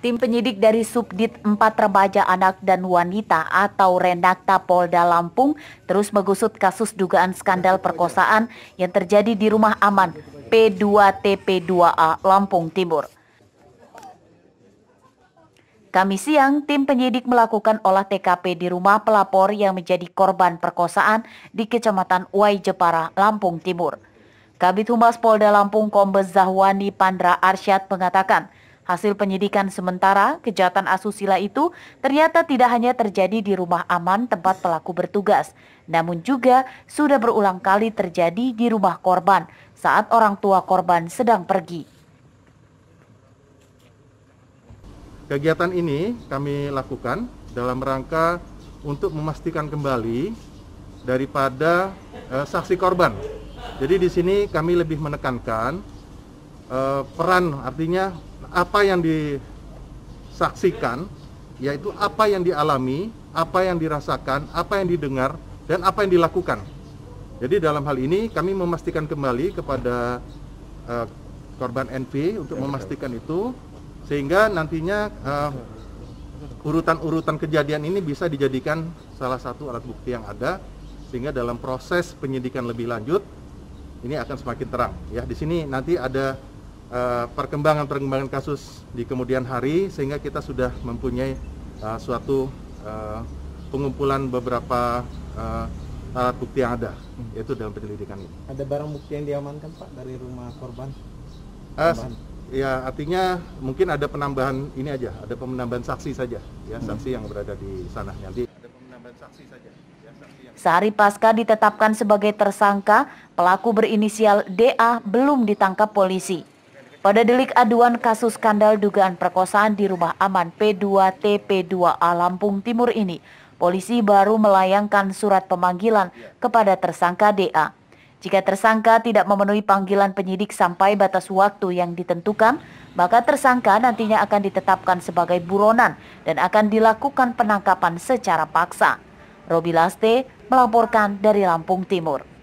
Tim penyidik dari Subdit 4 Remaja Anak dan Wanita atau Renakta Polda Lampung terus mengusut kasus dugaan skandal perkosaan yang terjadi di rumah aman P2TP2A Lampung Timur. Kami siang, tim penyidik melakukan olah TKP di rumah pelapor yang menjadi korban perkosaan di Kecamatan Uai Jepara, Lampung Timur. Kabit Humas Polda Lampung Kombes Zahwani Pandra Arsyad mengatakan, Hasil penyidikan sementara, kejahatan asusila itu ternyata tidak hanya terjadi di rumah aman tempat pelaku bertugas, namun juga sudah berulang kali terjadi di rumah korban saat orang tua korban sedang pergi. Kegiatan ini kami lakukan dalam rangka untuk memastikan kembali daripada eh, saksi korban. Jadi di sini kami lebih menekankan Eh, peran artinya apa yang disaksikan yaitu apa yang dialami, apa yang dirasakan, apa yang didengar dan apa yang dilakukan. Jadi dalam hal ini kami memastikan kembali kepada eh, korban NV untuk iya, memastikan itu sehingga nantinya eh, urutan-urutan kejadian ini bisa dijadikan salah satu alat bukti yang ada sehingga dalam proses penyidikan lebih lanjut ini akan semakin terang ya di sini nanti ada Eh, perkembangan-perkembangan uh, kasus di kemudian hari sehingga kita sudah mempunyai uh, suatu uh, pengumpulan beberapa uh, alat bukti yang ada hmm. yaitu dalam penyelidikan ini. Ada barang bukti yang diamankan Pak dari rumah korban? Uh, ya artinya mungkin ada penambahan ini aja, ada penambahan saksi saja ya hmm. saksi yang berada di sana nanti. Ada penambahan saksi saja. Ya, Sehari pasca ditetapkan sebagai tersangka, pelaku berinisial DA belum ditangkap polisi pada delik aduan kasus skandal dugaan perkosaan di rumah aman p 2 tp 2 a Lampung Timur ini, polisi baru melayangkan surat pemanggilan kepada tersangka DA. Jika tersangka tidak memenuhi panggilan penyidik sampai batas waktu yang ditentukan, maka tersangka nantinya akan ditetapkan sebagai buronan dan akan dilakukan penangkapan secara paksa. Robi Laste melaporkan dari Lampung Timur.